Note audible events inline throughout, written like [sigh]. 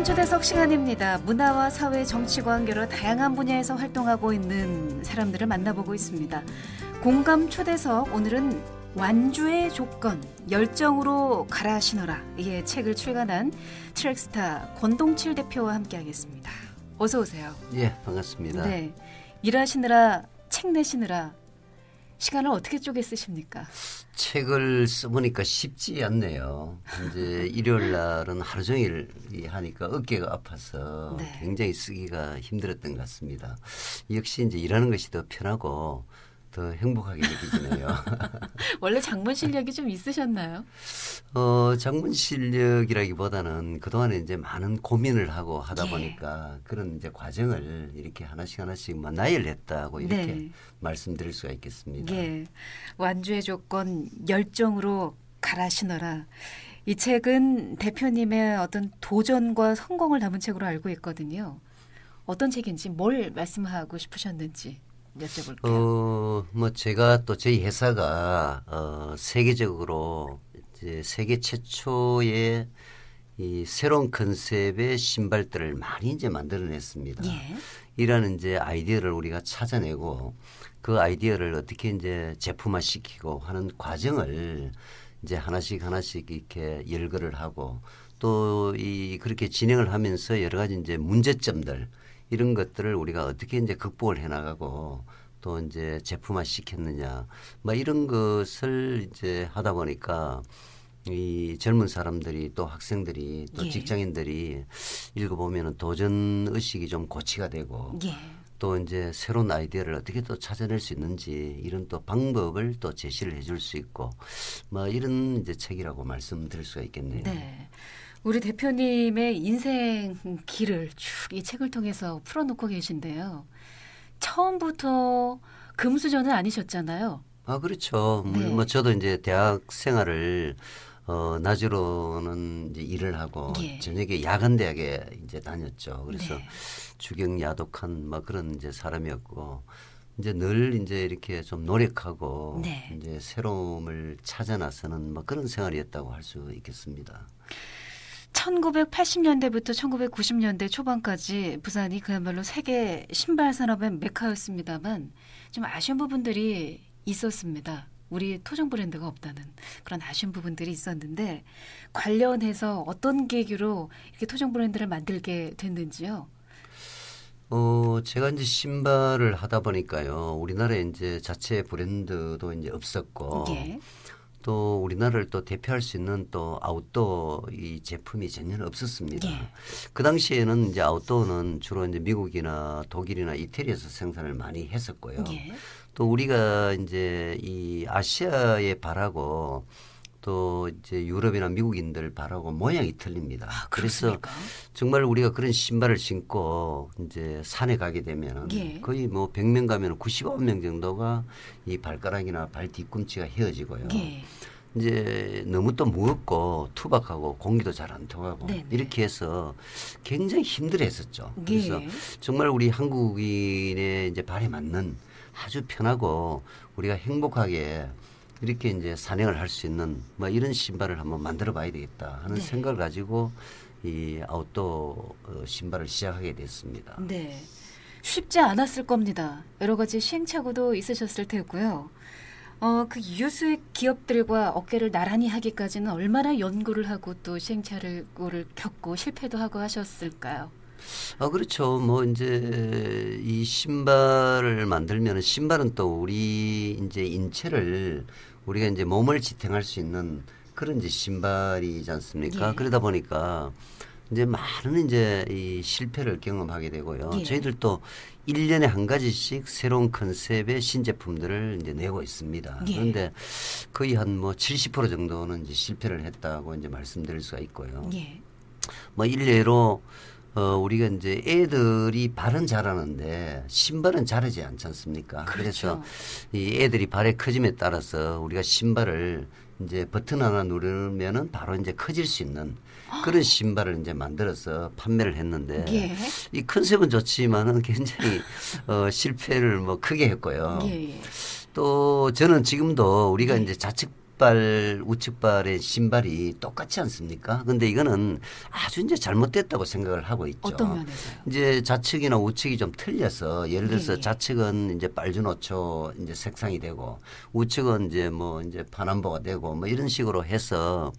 다음 초대석 시간입니다. 문화와 사회, 정치 관계로 다양한 분야에서 활동하고 있는 사람들을 만나보고 있습니다. 공감 초대석 오늘은 완주의 조건 열정으로 갈아 시너라예 책을 출간한 트랙스타 권동칠 대표와 함께하겠습니다. 어서 오세요. 예 반갑습니다. 네 일하시느라 책 내시느라 시간을 어떻게 쪼개 쓰십니까? 책을 써보니까 쉽지 않네요. 이제 [laughs] 일요일 날은 하루 종일 하니까 어깨가 아파서 네. 굉장히 쓰기가 힘들었던 것 같습니다. 역시 이제 일하는 것이 더 편하고 더 행복하게 느껴지네요. [laughs] 원래 장문 실력이 좀 있으셨나요? 어, 장문 실력이라기보다는 그동안에 이제 많은 고민을 하고 하다 예. 보니까 그런 이제 과정을 이렇게 하나씩 하나씩 만나야 뭐 냈다고 이렇게 네. 말씀드릴 수가 있겠습니다. 예. 완주의 조건 열정으로 갈아 신어라. 이 책은 대표님의 어떤 도전과 성공을 담은 책으로 알고 있거든요. 어떤 책인지 뭘 말씀하고 싶으셨는지. 여쭤볼게요. 어, 뭐 제가 또 저희 회사가 어, 세계적으로 이제 세계 최초의 이 새로운 컨셉의 신발들을 많이 이제 만들어냈습니다. 예. 이라는 이제 아이디어를 우리가 찾아내고 그 아이디어를 어떻게 이제 제품화시키고 하는 과정을 이제 하나씩 하나씩 이렇게 열거를 하고 또 이 그렇게 진행을 하면서 여러 가지 이제 문제점들 이런 것들을 우리가 어떻게 이제 극복을 해나가고 또 이제 제품화 시켰느냐 뭐 이런 것을 이제 하다 보니까 이 젊은 사람들이 또 학생들이 또 예. 직장인들이 읽어보면은 도전 의식이 좀 고치가 되고 예. 또 이제 새로운 아이디어를 어떻게 또 찾아낼 수 있는지 이런 또 방법을 또 제시를 해줄 수 있고 뭐 이런 이제 책이라고 말씀드릴 수가 있겠네요. 네. 우리 대표님의 인생 길을 쭉 이 책을 통해서 풀어놓고 계신데요. 처음부터 금수저는 아니셨잖아요. 아 그렇죠. 뭐, 네. 뭐 저도 이제 대학 생활을 어 낮으로는 이제 일을 하고 예. 저녁에 야간 대학에 이제 다녔죠. 그래서 네. 주경 야독한 막 뭐 그런 이제 사람이었고 이제 늘 이제 이렇게 좀 노력하고 네. 이제 새로움을 찾아 나서는 막 뭐 그런 생활이었다고 할 수 있겠습니다. 1980년대부터 1990년대 초반까지 부산이 그야말로 세계 신발 산업의 메카였습니다만 좀 아쉬운 부분들이 있었습니다. 우리 토종 브랜드가 없다는 그런 아쉬운 부분들이 있었는데 관련해서 어떤 계기로 이렇게 토종 브랜드를 만들게 됐는지요? 어, 제가 이제 신발을 하다 보니까요. 우리나라에 이제 자체 브랜드도 이제 없었고 예. 또 우리나라를 또 대표할 수 있는 또 아웃도어 이 제품이 전혀 없었습니다. 예. 그 당시에는 이제 아웃도어는 주로 이제 미국이나 독일이나 이태리에서 생산을 많이 했었고요. 예. 또 우리가 이제 이 아시아의 바라고 또 이제 유럽이나 미국인들 바라고 모양이 틀립니다. 아, 그래서 정말 우리가 그런 신발을 신고 이제 산에 가게 되면 예. 거의 뭐 100명 가면 99명 정도가 이 발가락이나 발 뒤꿈치가 헤어지고요. 예. 이제 너무 또 무겁고 투박하고 공기도 잘 안 통하고 네네. 네. 이렇게 해서 굉장히 힘들했었죠 예. 그래서 정말 우리 한국인의 이제 발에 맞는 아주 편하고 우리가 행복하게 이렇게 이제 산행을 할 수 있는 뭐 이런 신발을 한번 만들어 봐야 되겠다 하는 네. 생각을 가지고 이 아웃도어 어, 신발을 시작하게 됐습니다. 네. 쉽지 않았을 겁니다. 여러 가지 시행착오도 있으셨을 테고요. 어, 그 유수의 기업들과 어깨를 나란히 하기까지는 얼마나 연구를 하고 또 시행착오를 겪고 실패도 하고 하셨을까요? 아, 그렇죠. 뭐 이제 이 신발을 만들면 신발은 또 우리 이제 인체를 우리가 이제 몸을 지탱할 수 있는 그런 이제 신발이지 않습니까? 예. 그러다 보니까 이제 많은 이제 이 실패를 경험하게 되고요. 예. 저희들도 일년에한 가지씩 새로운 컨셉의 신제품들을 이제 내고 있습니다. 예. 그런데 거의 한 뭐 70% 정도는 이제 실패를 했다고 이제 말씀드릴 수가 있고요. 예. 뭐 일례로 어, 우리가 이제 애들이 발은 자라는데 신발은 자르지 않지 않습니까? 그렇죠. 그래서 이 애들이 발의 커짐에 따라서 우리가 신발을 이제 버튼 하나 누르면은 바로 이제 커질 수 있는 그런 신발을 이제 만들어서 판매를 했는데 예. 이 컨셉은 좋지만은 굉장히 어, 실패를 뭐 크게 했고요. 예. 예. 또 저는 지금도 우리가 예. 이제 자측 왼발 우측발의 신발이 똑같지 않습니까? 근데 이거는 아주 이제 잘못됐다고 생각을 하고 있죠. 어떤 면에서요? 이제 좌측이나 우측이 좀 틀려서 예를 들어서 예. 예. 좌측은 이제 빨주 노초 이제 색상이 되고 우측은 이제 뭐 이제 파남보가 되고 뭐 이런 식으로 해서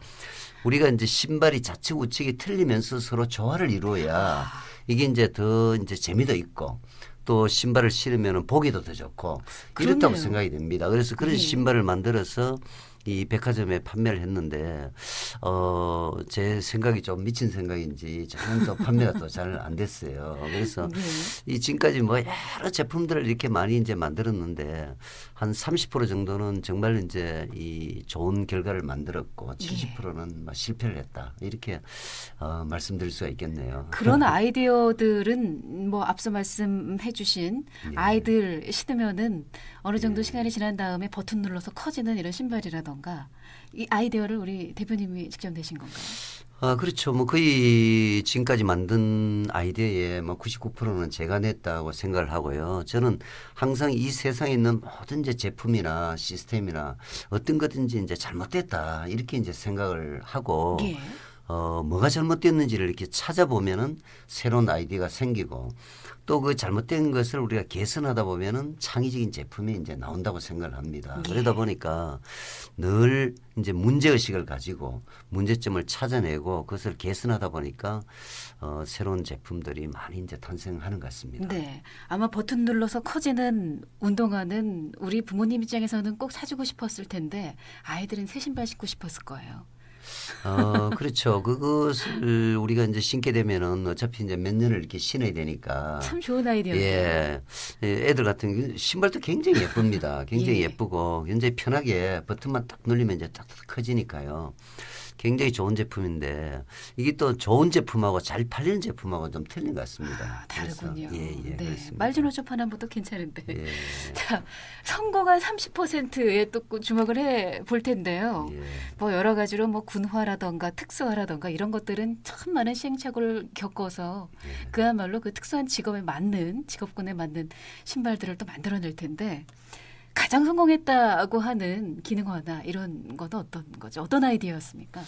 우리가 이제 신발이 좌측 우측이 틀리면서 서로 조화를 이루어야 이게 이제 더 이제 재미도 있고 또 신발을 신으면 보기도 더 좋고 그렇렇다고 생각이 됩니다. 그래서 그런 네. 신발을 만들어서 이 백화점에 판매를 했는데 어 제 생각이 좀 미친 생각인지 저는 또 판매가 또 잘 안 됐어요. 그래서 네. 이 지금까지 뭐 여러 제품들을 이렇게 많이 이제 만들었는데 한 30% 정도는 정말 이제 이 좋은 결과를 만들었고 70%는 막 뭐 실패를 했다 이렇게 어, 말씀드릴 수가 있겠네요. 그런 [laughs] 아이디어들은 뭐 앞서 말씀해주신 예. 아이들 시으면은 어느 정도 예. 시간이 지난 다음에 버튼 눌러서 커지는 이런 신발이라도. 건가? 이 아이디어를 우리 대표님이 직접 내신 건가요? 아, 그렇죠. 뭐 거의 지금까지 만든 아이디어의 뭐 99%는 제가 냈다고 생각을 하고요. 저는 항상 이 세상에 있는 모든 이제 제품이나 시스템이나 어떤 것든지 이제 잘못됐다 이렇게 이제 생각을 하고 예. 어, 뭐가 잘못됐는지를 이렇게 찾아보면은 새로운 아이디어가 생기고 또 그 잘못된 것을 우리가 개선하다 보면은 창의적인 제품이 이제 나온다고 생각을 합니다. 예. 그러다 보니까 늘 이제 문제 의식을 가지고 문제점을 찾아내고 그것을 개선하다 보니까 어, 새로운 제품들이 많이 이제 탄생하는 것 같습니다. 네, 아마 버튼 눌러서 커지는 운동화는 우리 부모님 입장에서는 꼭 사주고 싶었을 텐데 아이들은 새 신발 신고 싶었을 거예요. 어, 그렇죠. 그것을 우리가 이제 신게 되면은 어차피 이제 몇 년을 이렇게 신어야 되니까. 참 좋은 아이디어예요. 예. 예. 애들 같은 신발도 굉장히 예쁩니다. 굉장히 [laughs] 예. 쁘고 굉장히 편하게 버튼만 딱 눌리면 이제 딱딱 커지니까요. 굉장히 좋은 제품인데 이게 또 좋은 제품하고 잘 팔리는 제품하고 좀 틀린 것 같습니다. 아, 다르군요. 예, 예, 네. 말주노초 파남보다 괜찮은데. 예. [laughs] 자, 선거가 30%에 또 주목을 해 볼 텐데요. 예. 뭐 여러 가지로 뭐 군화라던가 특수화라던가 이런 것들은 참 많은 시행착오를 겪어서 예. 그야말로 그 특수한 직업에 맞는 직업군에 맞는 신발들을 또 만들어낼 텐데 가장 성공했다고 하는 기능화나 이런 건 어떤 거죠? 어떤 아이디어였습니까?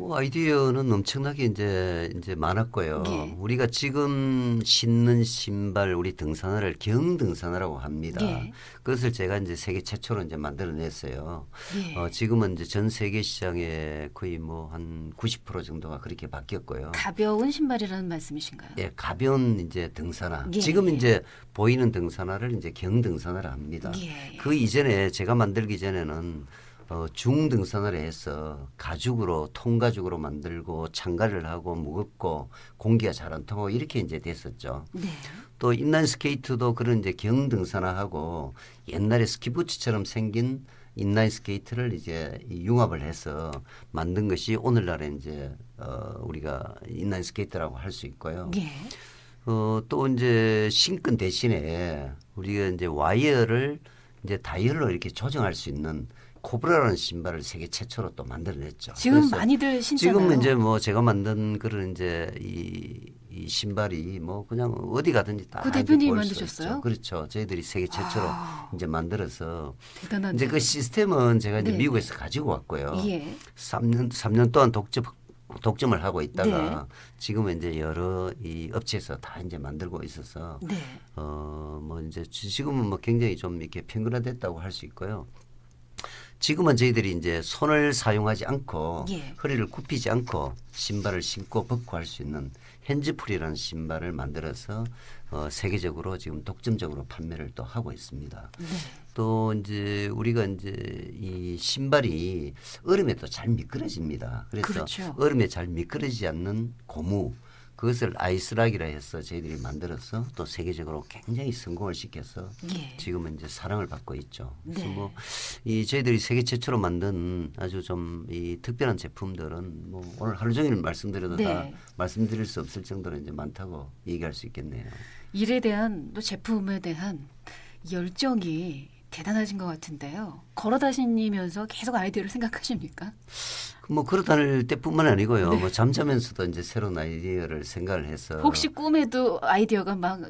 뭐 아이디어는 엄청나게 이제 이제 많았고요. 예. 우리가 지금 신는 신발 우리 등산화를 경등산화라고 합니다. 예. 그것을 제가 이제 세계 최초로 이제 만들어냈어요. 예. 어, 지금은 이제 전 세계 시장에 거의 뭐 한 90% 정도가 그렇게 바뀌었고요. 가벼운 신발이라는 말씀이신가요? 예, 가벼운 이제 등산화. 예, 지금 예. 이제 보이는 등산화를 이제 경등산화를 합니다. 예. 그 이전에 제가 만들기 전에는 어, 중등산을 해서 가죽으로 통가죽으로 만들고 창가를 하고 무겁고 공기가 잘 안 통하고 이렇게 이제 됐었죠. 네. 또 인라인 스케이트도 그런 이제 경등산화하고 옛날에 스키부츠처럼 생긴 인라인 스케이트를 이제 융합을 해서 만든 것이 오늘날의 이제 어 우리가 인라인 스케이트라고 할 수 있고요. 예. 어또 이제 신끈 대신에 우리가 이제 와이어를 이제 다이얼로 이렇게 조정할 수 있는 코브라라는 신발을 세계 최초로 또 만들어냈죠. 지금 많이들 신잖아요. 지금 이제 뭐 제가 만든 그런 이제 이, 이 신발이 뭐 그냥 어디 가든지 다. 그 대표님이 만드셨어요? 그렇죠. 저희들이 세계 최초로 아. 이제 만들어서 대단하네. 이제 그 시스템은 제가 이제 네. 미국에서 가지고 왔고요. 예. 3년 3년 동안 독점 독점을 하고 있다가 네. 지금은 이제 여러 이 업체에서 다 이제 만들고 있어서 네. 어뭐 이제 지금은 뭐 굉장히 좀 이렇게 평균화됐다고 할 수 있고요. 지금은 저희들이 이제 손을 사용하지 않고 예. 허리를 굽히지 않고 신발을 신고 벗고 할 수 있는 핸즈풀이라는 신발을 만들어서 어, 세계적으로 지금 독점적으로 판매를 또 하고 있습니다. 네. 또 이제 우리가 이제 이 신발이 얼음에 또잘 미끄러집니다. 그래서 그렇죠. 얼음에 잘 미끄러지지 않는 고무 그것을 아이스락이라 해서 저희들이 만들어서 또 세계적으로 굉장히 성공을 시켜서 예. 지금은 이제 사랑을 받고 있죠. 그래서 네. 뭐이 저희들이 세계 최초로 만든 아주 좀 이 특별한 제품들은 뭐 오늘 하루 종일 말씀드려도 네. 다 말씀드릴 수 없을 정도로 이제 많다고 얘기할 수 있겠네요. 일에 대한 또 제품에 대한 열정이 대단하신 것 같은데요. 걸어 다니면서 계속 아이디어를 생각하십니까? 뭐 걸어 다닐 때뿐만 아니고요. 네. 뭐 잠자면서도 이제 새로운 아이디어를 생각을 해서 혹시 꿈에도 아이디어가 막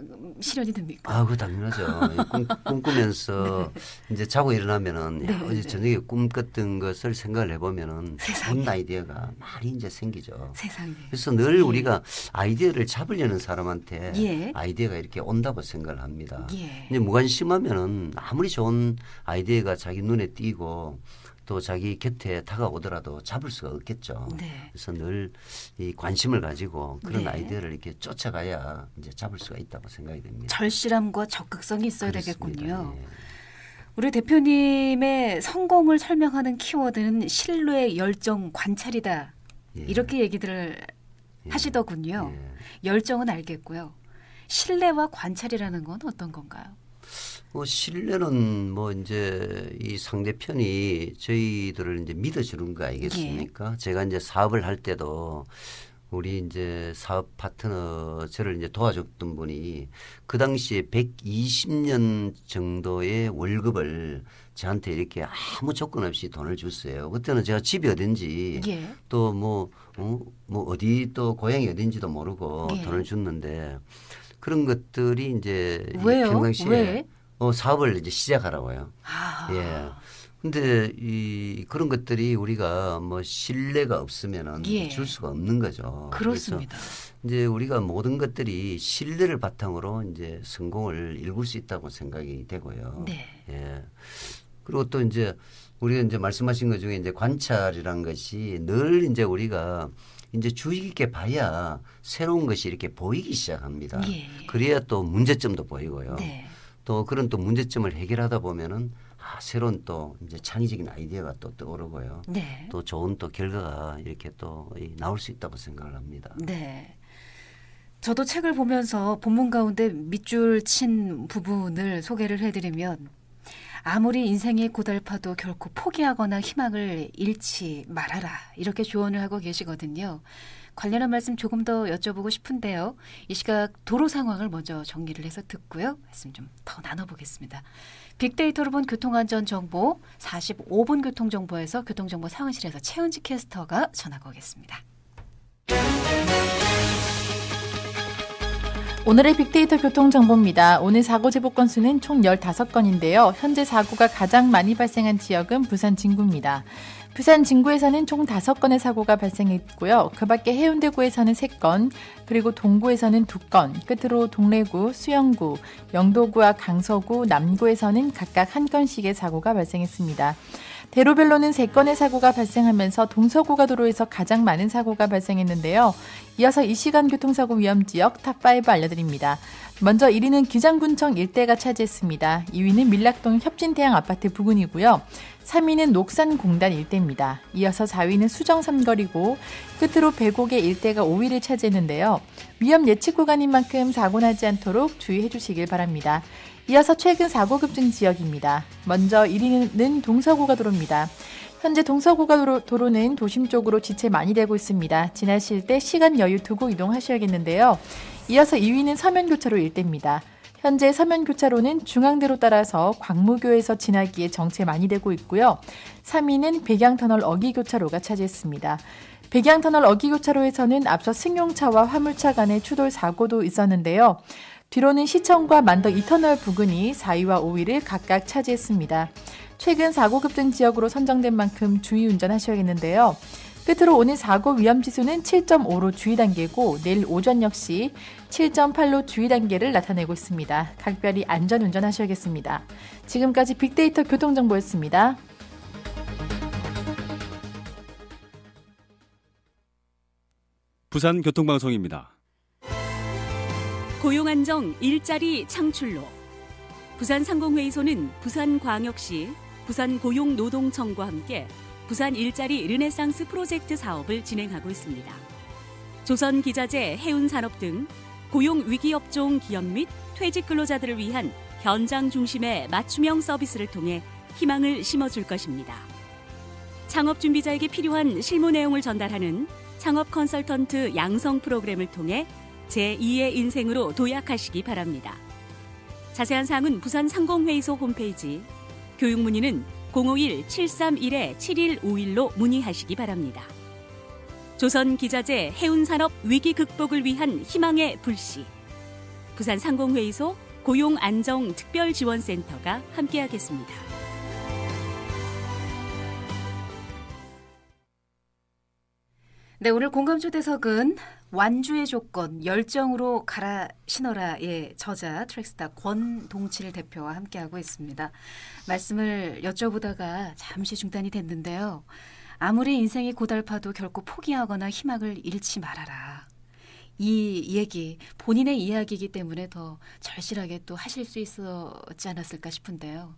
실현이 됩니까? 아, 그 당연하죠. 꿈, 꾸면서 [laughs] 네. 이제 자고 일어나면은 네, 어제 네. 저녁에 꿈꿨던 것을 생각을 해보면은 좋은 아이디어가 많이 이제 생기죠. 세상에. 그래서 늘 예. 우리가 아이디어를 잡으려는 사람한테 예. 아이디어가 이렇게 온다고 생각을 합니다. 예. 근데 무관심하면은 아무리 좋은 좋은 아이디어가 자기 눈에 띄고 또 자기 곁에 다가오더라도 잡을 수가 없겠죠. 네. 그래서 늘 이 관심을 가지고 그런 네. 아이디어를 이렇게 쫓아가야 이제 잡을 수가 있다고 생각이 됩니다. 절실함과 적극성이 있어야 그렇습니다. 되겠군요. 예. 우리 대표님의 성공을 설명하는 키워드는 신뢰, 열정, 관찰이다. 예. 이렇게 얘기들을 예. 하시더군요. 예. 열정은 알겠고요. 신뢰와 관찰이라는 건 어떤 건가요? 뭐 신뢰는 뭐 이제 이 상대편이 저희들을 이제 믿어주는 거 아니겠습니까? 예. 제가 이제 사업을 할 때도 우리 이제 사업 파트너 저를 이제 도와줬던 분이 그 당시에 120년 정도의 월급을 저한테 이렇게 아무 조건 없이 돈을 줬어요. 그때는 제가 집이 어딘지 예. 또뭐 어, 뭐 어디 또 고향이 어딘지도 모르고 예. 돈을 줬는데 그런 것들이 이제 왜요? 평상시에 왜? 어, 사업을 이제 시작하라고 해요. 아. 예. 근데 이 그런 것들이 우리가 뭐 신뢰가 없으면은 예. 줄 수가 없는 거죠. 그렇습니다. 이제 우리가 모든 것들이 신뢰를 바탕으로 이제 성공을 일굴 수 있다고 생각이 되고요. 네. 예. 그리고 또 이제 우리가 이제 말씀하신 것 중에 이제 관찰이란 것이 늘 이제 우리가 이제 주의 깊게 봐야 새로운 것이 이렇게 보이기 시작합니다. 예. 그래야 또 문제점도 보이고요. 네. 또 그런 또 문제점을 해결하다 보면은 아, 새로운 또 이제 창의적인 아이디어가 또 떠오르고요. 네. 또 좋은 또 결과가 이렇게 또 나올 수 있다고 생각을 합니다. 네. 저도 책을 보면서 본문 가운데 밑줄 친 부분을 소개를 해드리면 아무리 인생이 고달파도 결코 포기하거나 희망을 잃지 말아라 이렇게 조언을 하고 계시거든요. 관련한 말씀 조금 더 여쭤보고 싶은데요. 이 시각 도로 상황을 먼저 정리를 해서 듣고요. 말씀 좀 더 나눠보겠습니다. 빅데이터로 본 교통안전 정보 45분 교통정보에서 교통정보 상황실에서 최은지 캐스터가 전하고 오겠습니다. 오늘의 빅데이터 교통정보입니다. 오늘 사고 제보 건수는 총 15건인데요. 현재 사고가 가장 많이 발생한 지역은 부산 진구입니다. 부산 진구에서는 총 5건의 사고가 발생했고요. 그 밖에 해운대구에서는 3건, 그리고 동구에서는 2건, 끝으로 동래구, 수영구, 영도구와 강서구, 남구에서는 각각 1건씩의 사고가 발생했습니다. 대로별로는 3건의 사고가 발생하면서 동서구가 도로에서 가장 많은 사고가 발생했는데요. 이어서 이 시간 교통사고 위험지역 탑5 알려드립니다. 먼저 1위는 기장군청 일대가 차지했습니다. 2위는 밀락동 협진태양 아파트 부근이고요. 3위는 녹산공단 일대입니다. 이어서 4위는 수정삼거리고 끝으로 배옥의 일대가 5위를 차지했는데요. 위험 예측 구간인 만큼 사고 나지 않도록 주의해 주시길 바랍니다. 이어서 최근 사고 급증 지역입니다. 먼저 1위는 동서고가 도로입니다. 현재 동서고가 도로, 는 도심 쪽으로 지체 많이 되고 있습니다. 지나실 때 시간 여유 두고 이동하셔야겠는데요. 이어서 2위는 서면교차로 일대입니다. 현재 서면 교차로는 중앙대로 따라서 광무교에서 지나기에 정체 많이 되고 있고요. 3위는 백양터널 어기 교차로가 차지했습니다. 백양터널 어기 교차로에서는 앞서 승용차와 화물차 간의 추돌 사고도 있었는데요. 뒤로는 시청과 만덕 이터널 부근이 4위와 5위를 각각 차지했습니다. 최근 사고 급등 지역으로 선정된 만큼 주의 운전하셔야겠는데요. 끝으로 오늘 사고 위험 지수는 7.5로 주의 단계고 내일 오전 역시 7.8로 주의 단계를 나타내고 있습니다. 각별히 안전 운전하셔야겠습니다. 지금까지 빅데이터 교통정보였습니다. 부산 교통방송입니다. 고용 안정 일자리 창출로 부산 상공회의소는 부산광역시 부산고용노동청과 함께 부산 일자리 르네상스 프로젝트 사업을 진행하고 있습니다. 조선기자재, 해운산업 등 고용위기업종 기업 및 퇴직 근로자들을 위한 현장 중심의 맞춤형 서비스를 통해 희망을 심어줄 것입니다. 창업 준비자에게 필요한 실무 내용을 전달하는 창업 컨설턴트 양성 프로그램을 통해 제2의 인생으로 도약하시기 바랍니다. 자세한 사항은 부산 상공회의소 홈페이지 교육 문의는 051-731-7151로 문의하시기 바랍니다. 조선기자재 해운산업 위기 극복을 위한 희망의 불씨. 부산 상공회의소 고용안정특별지원센터가 함께하겠습니다. 네, 오늘 공감 초대석은 완주의 조건 열정으로 갈아 신어라의 예, 저자 트랙스타 권동칠 대표와 함께하고 있습니다. 말씀을 여쭤보다가 잠시 중단이 됐는데요. 아무리 인생이 고달파도 결코 포기하거나 희망을 잃지 말아라. 이 얘기 본인의 이야기이기 때문에 더 절실하게 또 하실 수 있었지 않았을까 싶은데요.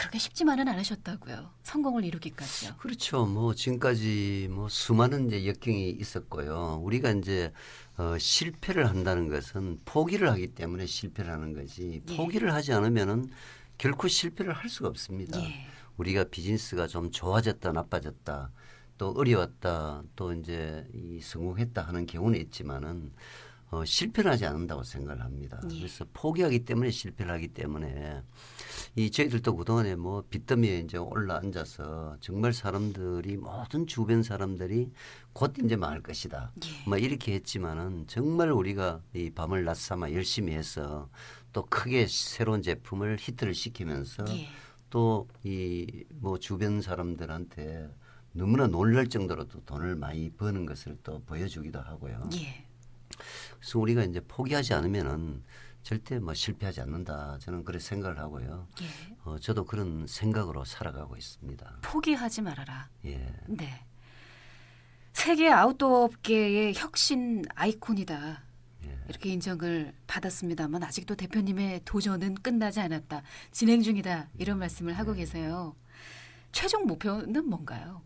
그렇게 쉽지만은 않으셨다고요. 성공을 이루기까지요. 그렇죠. 뭐 지금까지 뭐 수많은 이제 역경이 있었고요. 우리가 이제 어, 실패를 한다는 것은 포기를 하기 때문에 실패를 하는 거지. 예. 포기를 예. 하지 않으면은 결코 실패를 할 수가 없습니다. 예. 우리가 비즈니스가 좀 좋아졌다 나빠졌다 또 어려웠다 또 이제 이 성공했다 하는 경우는 있지만은 어, 실패를 하지 않는다고 생각을 합니다. 예. 그래서 포기하기 때문에 실패를 하기 때문에 이 저희들도 그동안에 뭐 빚더미에 이제 올라앉아서 정말 사람들이 모든 주변 사람들이 곧 이제 말할 것이다. 예. 뭐 이렇게 했지만은 정말 우리가 이 밤을 낮삼아 열심히 해서 또 크게 새로운 제품을 히트를 시키면서 예. 또이 뭐 주변 사람들한테 너무나 놀랄 정도로 또 돈을 많이 버는 것을 또 보여주기도 하고요. 예. 그래서 우리가 이제 포기하지 않으면은 절대 뭐 실패하지 않는다 저는 그렇게 생각을 하고요. 예. 어, 저도 그런 생각으로 살아가고 있습니다. 포기하지 말아라. 예. 네. 세계 아웃도어 업계의 혁신 아이콘이다. 예. 이렇게 인정을 받았습니다만 아직도 대표님의 도전은 끝나지 않았다. 진행 중이다. 이런 음. 말씀을 하고 예. 계세요. 최종 목표는 뭔가요?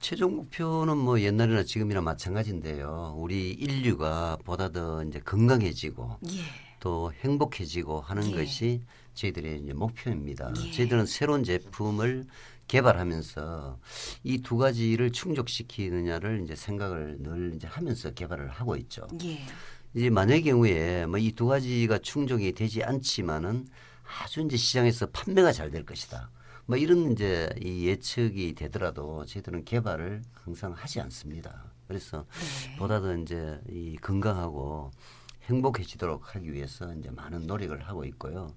최종 목표는 뭐 옛날이나 지금이나 마찬가지인데요. 우리 인류가 보다 더 이제 건강해지고 예. 또 행복해지고 하는 예. 것이 저희들의 이제 목표입니다. 예. 저희들은 새로운 제품을 개발하면서 이 두 가지를 충족시키느냐를 이제 생각을 늘 이제 하면서 개발을 하고 있죠. 예. 이제 만약의 경우에 뭐 이 두 가지가 충족이 되지 않지만은 아주 이제 시장에서 판매가 잘 될 것이다. 뭐 이런 이제 이 예측이 되더라도 저희들은 개발을 항상 하지 않습니다. 그래서 네. 보다 더 이제 이 건강하고 행복해지도록 하기 위해서 이제 많은 노력을 하고 있고요.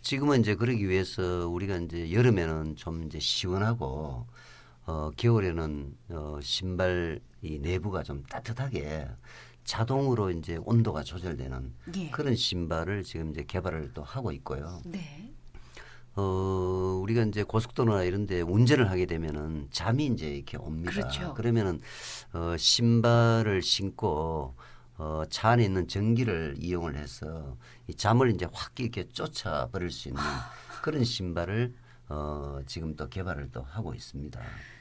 지금은 이제 그러기 위해서 우리가 이제 여름에는 좀 이제 시원하고 어 겨울에는 어 신발 이 내부가 좀 따뜻하게 자동으로 이제 온도가 조절되는 예. 그런 신발을 지금 이제 개발을 또 하고 있고요. 네. 어 우리가 이제 고속도로나 이런데 운전을 하게 되면은 잠이 이제 이렇게 옵니다. 그렇죠. 그러면은 어 신발을 신고 어, 차 안에 있는 전기를 이용을 해서 이 잠을 이제 확 이렇게 쫓아 버릴 수 있는 그런 신발을 어, 지금 또 개발을 또 하고 있습니다.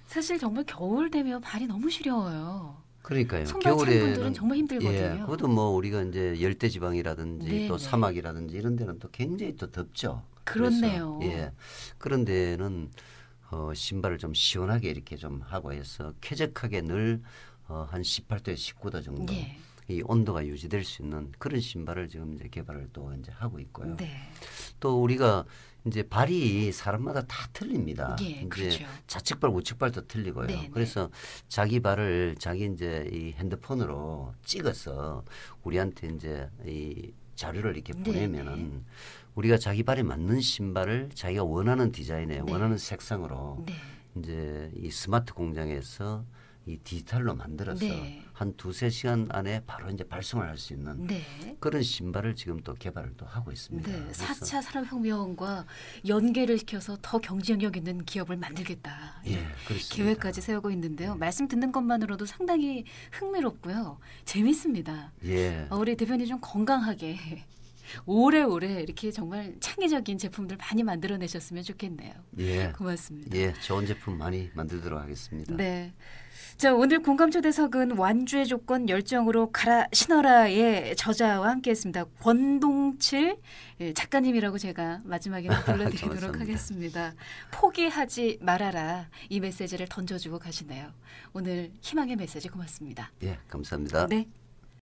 사실 정말 겨울 되면 발이 너무 시려워요. 그러니까요. 겨울에 분들은 정말 힘들거든요. 예, 그것도 뭐 우리가 이제 열대 지방이라든지 네, 또 네. 사막이라든지 이런 데는 또 굉장히 또 덥죠. 그렇네요. 예. 그런 데는 어, 신발을 좀 시원하게 이렇게 좀 하고 해서 쾌적하게 늘한 어, 18도에 19도 정도 예. 이 온도가 유지될 수 있는 그런 신발을 지금 이제 개발을 또 이제 하고 있고요. 네. 또 우리가 이제 발이 사람마다 다 틀립니다. 예, 이제 그렇죠. 좌측발, 우측발도 틀리고요. 네, 네. 그래서 네. 자기 발을 자기 이제 이 핸드폰으로 찍어서 우리한테 이제 이 자료를 이렇게 네, 보내면은 네. 우리가 자기 발에 맞는 신발을 자기가 원하는 디자인에 네. 원하는 색상으로 네. 이제 이 스마트 공장에서 이 디지털로 만들어서 네. 한 두세 시간 안에 바로 이제 발송을 할 수 있는 네. 그런 신발을 지금 또 개발을 또 하고 있습니다. 네. 4차 산업혁명과 연계를 시켜서 더 경쟁력 있는 기업을 만들겠다. 예, 계획까지 세우고 있는데요. 예. 말씀 듣는 것만으로도 상당히 흥미롭고요. 재밌습니다. 예. 어, 우리 대표님 좀 건강하게 오래오래 이렇게 정말 창의적인 제품들 많이 만들어내셨으면 좋겠네요. 예. 고맙습니다. 예, 좋은 제품 많이 만들도록 하겠습니다. 네. 자, 오늘 공감 초대석은 완주의 조건 열정으로 가라 신어라의 저자와 함께했습니다. 권동칠 예, 작가님이라고 제가 마지막에 [laughs] 불러드리도록 하겠습니다. 포기하지 말아라 이 메시지를 던져주고 가시네요. 오늘 희망의 메시지 고맙습니다. 예, 감사합니다. 네.